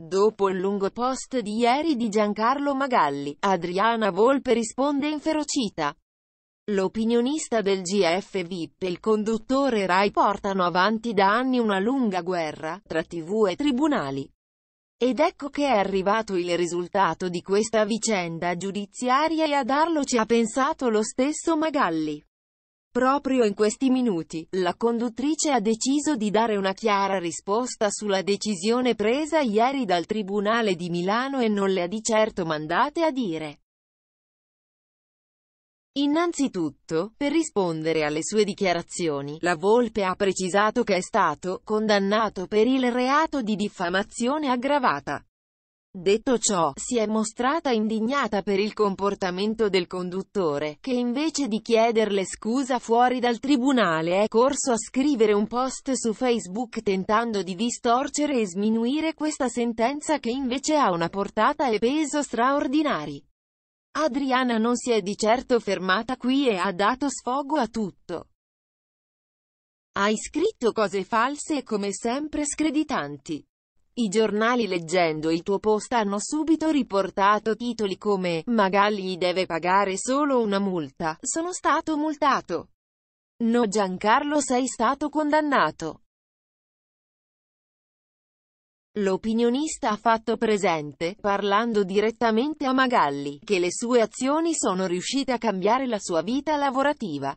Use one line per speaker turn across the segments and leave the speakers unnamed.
Dopo il lungo post di ieri di Giancarlo Magalli, Adriana Volpe risponde inferocita. L'opinionista del GF VIP e il conduttore Rai portano avanti da anni una lunga guerra, tra tv e tribunali. Ed ecco che è arrivato il risultato di questa vicenda giudiziaria e a darlo ci ha pensato lo stesso Magalli. Proprio in questi minuti, la conduttrice ha deciso di dare una chiara risposta sulla decisione presa ieri dal Tribunale di Milano e non le ha di certo mandate a dire. Innanzitutto, per rispondere alle sue dichiarazioni, la Volpe ha precisato che è stato condannato per il reato di diffamazione aggravata. Detto ciò, si è mostrata indignata per il comportamento del conduttore, che invece di chiederle scusa fuori dal tribunale è corso a scrivere un post su Facebook tentando di distorcere e sminuire questa sentenza che invece ha una portata e peso straordinari. Adriana non si è di certo fermata qui e ha dato sfogo a tutto. Hai scritto cose false e come sempre screditanti. I giornali leggendo il tuo post hanno subito riportato titoli come Magalli deve pagare solo una multa, sono stato multato. No Giancarlo sei stato condannato. L'opinionista ha fatto presente, parlando direttamente a Magalli, che le sue azioni sono riuscite a cambiare la sua vita lavorativa.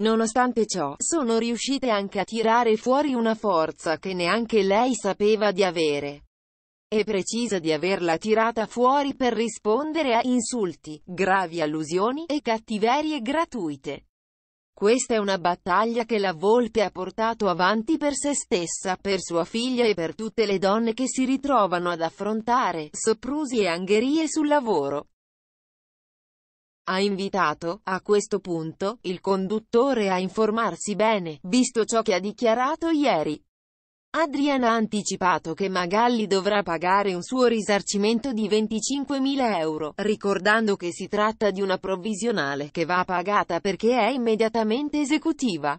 Nonostante ciò, sono riuscite anche a tirare fuori una forza che neanche lei sapeva di avere. È precisa di averla tirata fuori per rispondere a insulti, gravi allusioni e cattiverie gratuite. Questa è una battaglia che la Volpe ha portato avanti per se stessa, per sua figlia e per tutte le donne che si ritrovano ad affrontare soprusi e angherie sul lavoro ha invitato, a questo punto, il conduttore a informarsi bene, visto ciò che ha dichiarato ieri. Adriana ha anticipato che Magalli dovrà pagare un suo risarcimento di 25.000 euro, ricordando che si tratta di una provvisionale che va pagata perché è immediatamente esecutiva.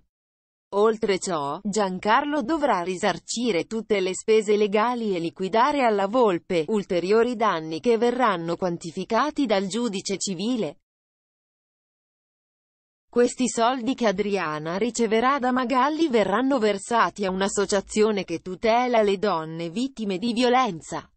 Oltre ciò, Giancarlo dovrà risarcire tutte le spese legali e liquidare alla Volpe ulteriori danni che verranno quantificati dal giudice civile. Questi soldi che Adriana riceverà da Magalli verranno versati a un'associazione che tutela le donne vittime di violenza.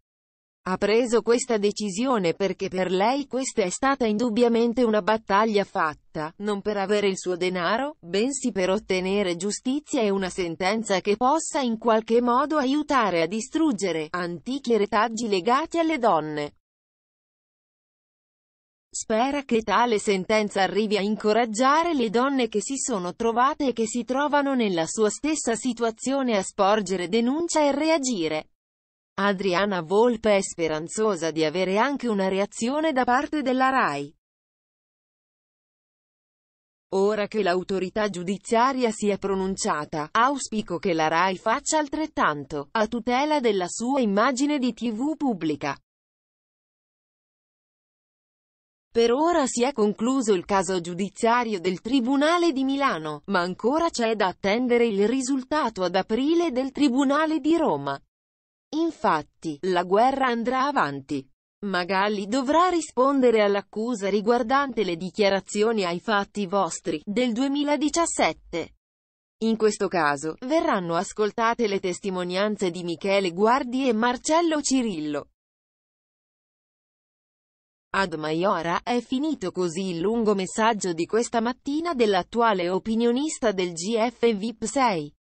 Ha preso questa decisione perché per lei questa è stata indubbiamente una battaglia fatta, non per avere il suo denaro, bensì per ottenere giustizia e una sentenza che possa in qualche modo aiutare a distruggere antichi retaggi legati alle donne. Spera che tale sentenza arrivi a incoraggiare le donne che si sono trovate e che si trovano nella sua stessa situazione a sporgere denuncia e reagire. Adriana Volpe è speranzosa di avere anche una reazione da parte della RAI. Ora che l'autorità giudiziaria si è pronunciata, auspico che la RAI faccia altrettanto, a tutela della sua immagine di tv pubblica. Per ora si è concluso il caso giudiziario del Tribunale di Milano, ma ancora c'è da attendere il risultato ad aprile del Tribunale di Roma. Infatti, la guerra andrà avanti. Magali dovrà rispondere all'accusa riguardante le dichiarazioni ai fatti vostri del 2017. In questo caso, verranno ascoltate le testimonianze di Michele Guardi e Marcello Cirillo. Ad Maiora è finito così il lungo messaggio di questa mattina dell'attuale opinionista del GF VIP 6.